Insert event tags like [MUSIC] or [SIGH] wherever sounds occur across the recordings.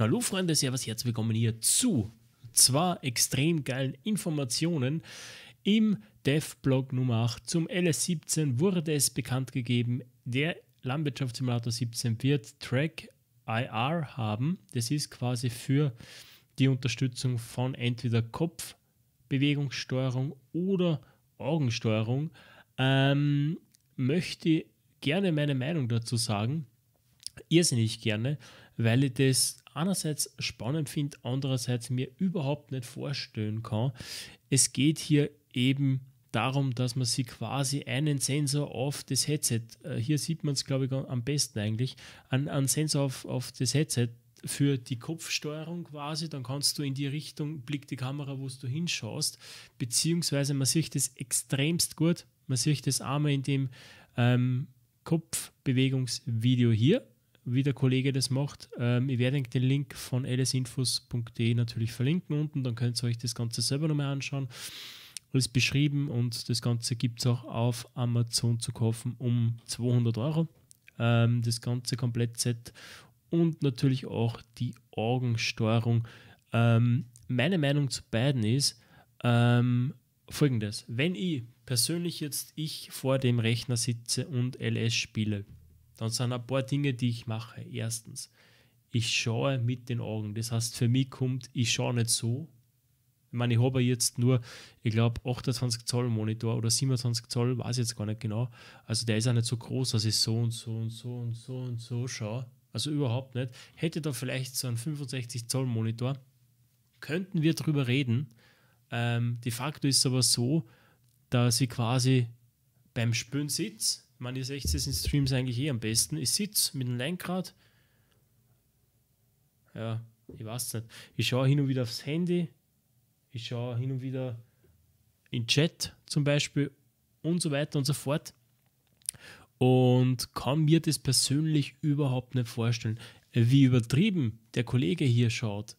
Hallo Freunde, Servus, herzlich willkommen hier zu zwei extrem geilen Informationen. Im Dev-Blog Nummer 8 zum LS17 wurde es bekannt gegeben, der Landwirtschaftssimulator 17 wird Track IR haben. Das ist quasi für die Unterstützung von entweder Kopfbewegungssteuerung oder Augensteuerung. Ähm, möchte gerne meine Meinung dazu sagen. Irrsinnig gerne, weil ich das einerseits spannend finde, andererseits mir überhaupt nicht vorstellen kann. Es geht hier eben darum, dass man sich quasi einen Sensor auf das Headset, äh, hier sieht man es glaube ich am besten eigentlich, einen, einen Sensor auf, auf das Headset für die Kopfsteuerung quasi, dann kannst du in die Richtung, blickt die Kamera, wo du hinschaust, beziehungsweise man sieht das extremst gut, man sieht das einmal in dem ähm, Kopfbewegungsvideo hier, wie der Kollege das macht. Ähm, ich werde den Link von lsinfos.de natürlich verlinken unten, dann könnt ihr euch das Ganze selber nochmal anschauen. Alles beschrieben und das Ganze gibt es auch auf Amazon zu kaufen um 200 Euro. Ähm, das ganze Komplett-Set und natürlich auch die Augensteuerung. Ähm, meine Meinung zu beiden ist ähm, folgendes: Wenn ich persönlich jetzt ich vor dem Rechner sitze und LS spiele, dann sind ein paar Dinge, die ich mache. Erstens, ich schaue mit den Augen. Das heißt, für mich kommt, ich schaue nicht so. Ich meine, ich habe jetzt nur, ich glaube, 28 Zoll Monitor oder 27 Zoll, weiß ich jetzt gar nicht genau. Also der ist auch nicht so groß, dass ich so und so und so und so und so schaue. Also überhaupt nicht. Hätte da vielleicht so einen 65 Zoll Monitor, könnten wir drüber reden. Ähm, de facto ist es aber so, dass ich quasi beim Spülen sitze meine 60 sind Streams eigentlich eh am besten. Ich sitze mit dem Lenkrad. Ja, ich weiß nicht. Ich schaue hin und wieder aufs Handy. Ich schaue hin und wieder in Chat zum Beispiel und so weiter und so fort. Und kann mir das persönlich überhaupt nicht vorstellen, wie übertrieben der Kollege hier schaut.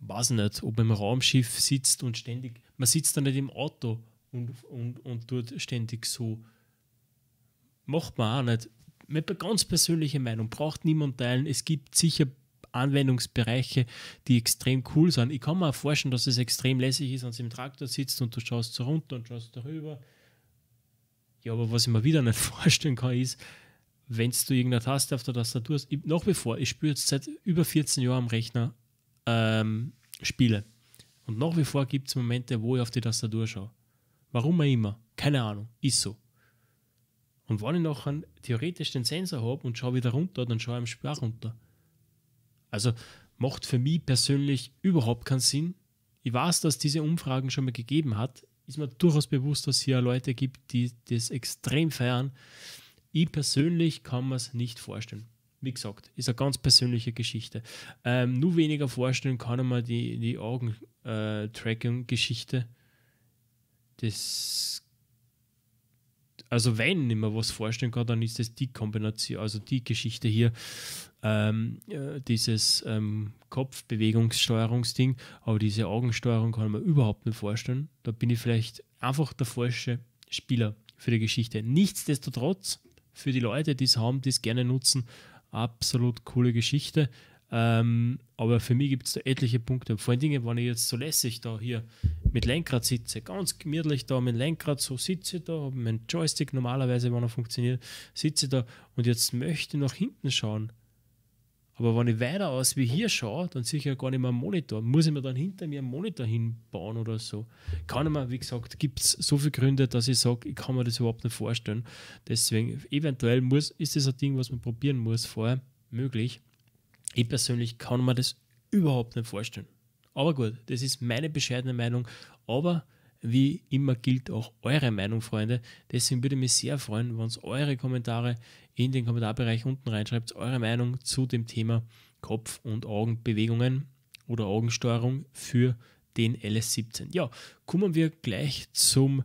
Weiß nicht, ob er im Raumschiff sitzt und ständig. Man sitzt da nicht im Auto und, und, und tut ständig so. Macht man auch nicht. Mit einer ganz persönlichen Meinung braucht niemand teilen. Es gibt sicher Anwendungsbereiche, die extrem cool sind. Ich kann mir auch vorstellen, dass es extrem lässig ist, wenn du im Traktor sitzt und du schaust so runter und schaust darüber. Ja, aber was ich mir wieder nicht [LAUGHS] vorstellen kann, ist, wenn du irgendeine Taste auf der Tastatur hast, ich, nach wie vor, ich spüre jetzt seit über 14 Jahren am Rechner ähm, Spiele. Und noch wie vor gibt es Momente, wo ich auf die Tastatur schaue. Warum auch immer. Keine Ahnung. Ist so. Und wenn ich nachher theoretisch den Sensor habe und schaue wieder runter, dann schaue ich im Spiel auch runter. Also macht für mich persönlich überhaupt keinen Sinn. Ich weiß, dass diese Umfragen schon mal gegeben hat. Ist mir durchaus bewusst, dass es hier Leute gibt, die das extrem feiern. Ich persönlich kann mir es nicht vorstellen. Wie gesagt, ist eine ganz persönliche Geschichte. Ähm, nur weniger vorstellen kann man die, die Augen-Tracking-Geschichte. Äh, das also wenn ich mir was vorstellen kann, dann ist das die Kombination, also die Geschichte hier, ähm, äh, dieses ähm, Kopfbewegungssteuerungsding, aber diese Augensteuerung kann man überhaupt nicht vorstellen. Da bin ich vielleicht einfach der falsche Spieler für die Geschichte. Nichtsdestotrotz, für die Leute, die es haben, die es gerne nutzen, absolut coole Geschichte. Ähm, aber für mich gibt es da etliche Punkte. Vor allen Dingen, wenn ich jetzt so lässig da hier mit Lenkrad sitze, ganz gemütlich da mit Lenkrad, so sitze da, habe meinen Joystick normalerweise, wenn er funktioniert, sitze da und jetzt möchte ich nach hinten schauen. Aber wenn ich weiter aus wie hier schaue, dann sehe ich ja gar nicht mehr einen Monitor. Muss ich mir dann hinter mir einen Monitor hinbauen oder so? Kann ich mir, wie gesagt, gibt es so viele Gründe, dass ich sage, ich kann mir das überhaupt nicht vorstellen. Deswegen, eventuell muss, ist das ein Ding, was man probieren muss vorher, möglich. Ich persönlich kann mir das überhaupt nicht vorstellen. Aber gut, das ist meine bescheidene Meinung. Aber wie immer gilt auch eure Meinung, Freunde. Deswegen würde ich mich sehr freuen, wenn uns eure Kommentare in den Kommentarbereich unten reinschreibt. Eure Meinung zu dem Thema Kopf- und Augenbewegungen oder Augensteuerung für den LS17. Ja, kommen wir gleich zum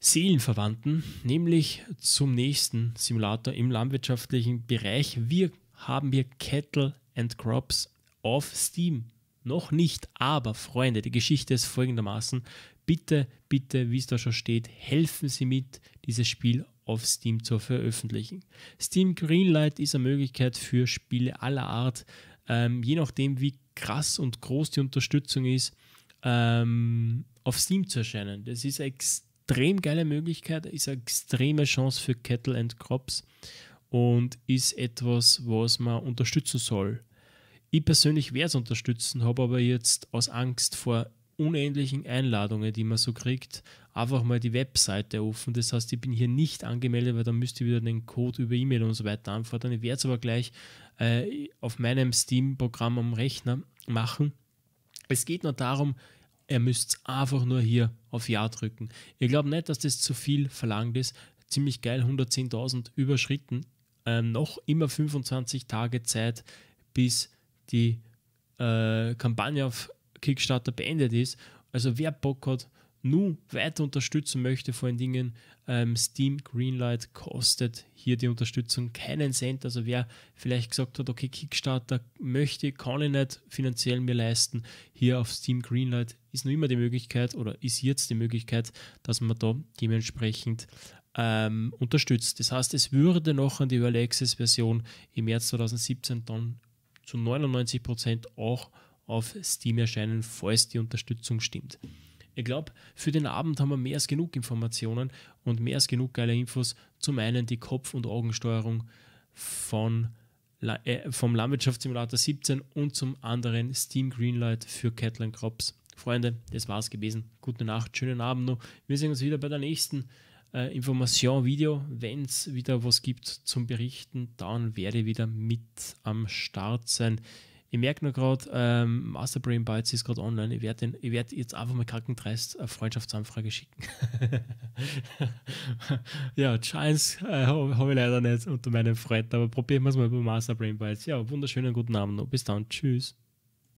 Seelenverwandten, nämlich zum nächsten Simulator im landwirtschaftlichen Bereich. Wir haben wir Cattle and Crops auf Steam. Noch nicht, aber Freunde, die Geschichte ist folgendermaßen. Bitte, bitte, wie es da schon steht, helfen Sie mit, dieses Spiel auf Steam zu veröffentlichen. Steam Greenlight ist eine Möglichkeit für Spiele aller Art. Ähm, je nachdem, wie krass und groß die Unterstützung ist, ähm, auf Steam zu erscheinen. Das ist eine extrem geile Möglichkeit, ist eine extreme Chance für Cattle and Crops und ist etwas, was man unterstützen soll. Ich persönlich werde es unterstützen, habe aber jetzt aus Angst vor unendlichen Einladungen, die man so kriegt, einfach mal die Webseite offen. Das heißt, ich bin hier nicht angemeldet, weil dann müsst ihr wieder den Code über E-Mail und so weiter anfordern. Ich werde es aber gleich äh, auf meinem Steam-Programm am Rechner machen. Es geht nur darum, ihr müsst einfach nur hier auf Ja drücken. Ich glaube nicht, dass das zu viel verlangt ist. Ziemlich geil, 110.000 überschritten äh, noch immer 25 Tage Zeit, bis die äh, Kampagne auf Kickstarter beendet ist. Also wer Bock hat, nun weiter unterstützen möchte, vor allen Dingen ähm, Steam Greenlight kostet hier die Unterstützung keinen Cent. Also wer vielleicht gesagt hat, okay, Kickstarter möchte, kann ich nicht finanziell mir leisten, hier auf Steam Greenlight ist noch immer die Möglichkeit oder ist jetzt die Möglichkeit, dass man da dementsprechend ähm, unterstützt. Das heißt, es würde noch an die Early Access Version im März 2017 dann zu 99% Prozent auch auf Steam erscheinen, falls die Unterstützung stimmt. Ich glaube, für den Abend haben wir mehr als genug Informationen und mehr als genug geile Infos. Zum einen die Kopf- und Augensteuerung von, äh, vom Landwirtschaftssimulator 17 und zum anderen Steam Greenlight für Catlin Crops. Freunde, das war's gewesen. Gute Nacht, schönen Abend noch. Wir sehen uns wieder bei der nächsten äh, Information, Video. Wenn es wieder was gibt zum Berichten, dann werde ich wieder mit am Start sein. Ich merke nur gerade, ähm, Master Brain Bytes ist gerade online. Ich werde werd jetzt einfach mal krankendreist eine äh, Freundschaftsanfrage schicken. [LAUGHS] ja, Giants äh, habe ich leider nicht unter meinen Freunden, aber probieren wir es mal bei Master Brain Bytes. Ja, wunderschönen guten Abend noch. Bis dann. Tschüss.